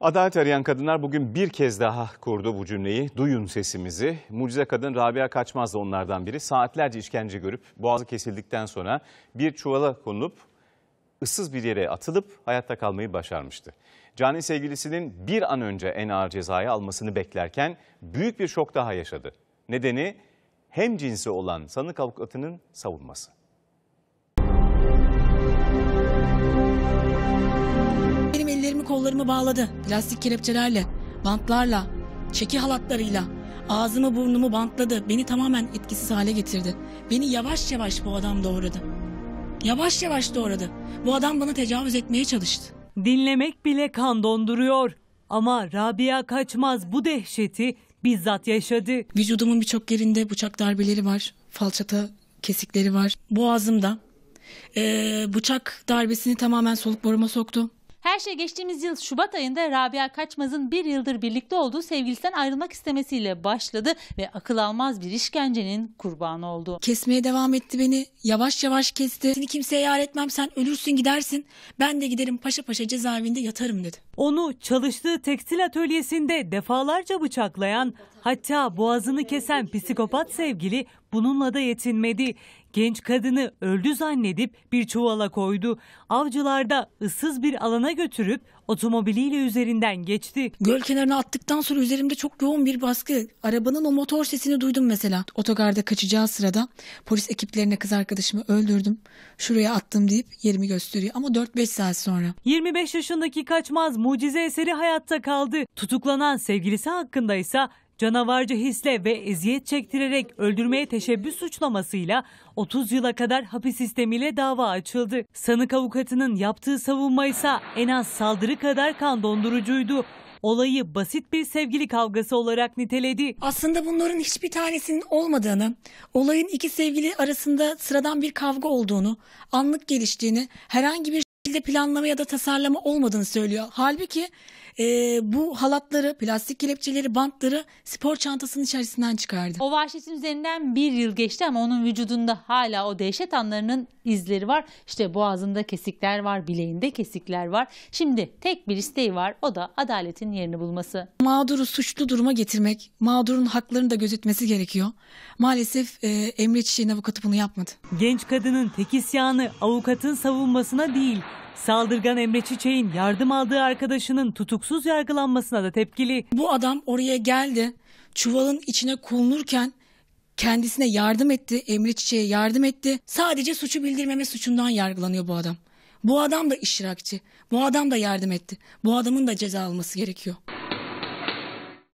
Adalet arayan kadınlar bugün bir kez daha kurdu bu cümleyi. Duyun sesimizi. Mucize kadın Rabia Kaçmaz da onlardan biri. Saatlerce işkence görüp boğazı kesildikten sonra bir çuvala konulup ıssız bir yere atılıp hayatta kalmayı başarmıştı. Cani sevgilisinin bir an önce en ağır cezayı almasını beklerken büyük bir şok daha yaşadı. Nedeni hem cinsi olan sanık avukatının savunması. kollarımı bağladı. Plastik kelepçelerle, bantlarla, çeki halatlarıyla. Ağzımı burnumu bantladı. Beni tamamen etkisiz hale getirdi. Beni yavaş yavaş bu adam doğradı. Yavaş yavaş doğradı. Bu adam bana tecavüz etmeye çalıştı. Dinlemek bile kan donduruyor. Ama Rabia kaçmaz bu dehşeti bizzat yaşadı. Vücudumun birçok yerinde bıçak darbeleri var. Falçata kesikleri var. Boğazımda. Ee, bıçak darbesini tamamen soluk boruma soktu. Her şey geçtiğimiz yıl Şubat ayında Rabia Kaçmaz'ın bir yıldır birlikte olduğu sevgilisinden ayrılmak istemesiyle başladı ve akıl almaz bir işkencenin kurbanı oldu. Kesmeye devam etti beni. Yavaş yavaş kesti. Seni kimseye yar etmem sen ölürsün gidersin. Ben de giderim paşa paşa cezaevinde yatarım dedi. Onu çalıştığı tekstil atölyesinde defalarca bıçaklayan hatta boğazını kesen psikopat sevgili Bununla da yetinmedi. Genç kadını öldü zannedip bir çuvala koydu. Avcılar da ıssız bir alana götürüp otomobiliyle üzerinden geçti. Göl kenarına attıktan sonra üzerimde çok yoğun bir baskı. Arabanın o motor sesini duydum mesela. Otogarda kaçacağı sırada polis ekiplerine kız arkadaşımı öldürdüm. Şuraya attım deyip yerimi gösteriyor ama 4-5 saat sonra. 25 yaşındaki kaçmaz mucize eseri hayatta kaldı. Tutuklanan sevgilisi hakkında ise canavarca hisle ve eziyet çektirerek öldürmeye teşebbüs suçlamasıyla 30 yıla kadar hapis sistemiyle dava açıldı. Sanık avukatının yaptığı savunma ise en az saldırı kadar kan dondurucuydu olayı basit bir sevgili kavgası olarak niteledi. Aslında bunların hiçbir tanesinin olmadığını, olayın iki sevgili arasında sıradan bir kavga olduğunu, anlık geliştiğini, herhangi bir şekilde planlama ya da tasarlama olmadığını söylüyor. Halbuki e, bu halatları, plastik kelepçeleri, bantları spor çantasının içerisinden çıkardı. O vahşetin üzerinden bir yıl geçti ama onun vücudunda hala o dehşet anlarının izleri var. İşte boğazında kesikler var, bileğinde kesikler var. Şimdi tek bir isteği var o da adaletin yerini bulması. Mağduru suçlu duruma getirmek, mağdurun haklarını da gözetmesi gerekiyor. Maalesef e, Emre Çiçek'in avukatı bunu yapmadı. Genç kadının tek isyanı avukatın savunmasına değil, saldırgan Emre Çiçek'in yardım aldığı arkadaşının tutuksuz hukuksuz yargılanmasına da tepkili. Bu adam oraya geldi. Çuvalın içine konulurken kendisine yardım etti. Emre Çiçek'e yardım etti. Sadece suçu bildirmeme suçundan yargılanıyor bu adam. Bu adam da iştirakçı. Bu adam da yardım etti. Bu adamın da ceza alması gerekiyor.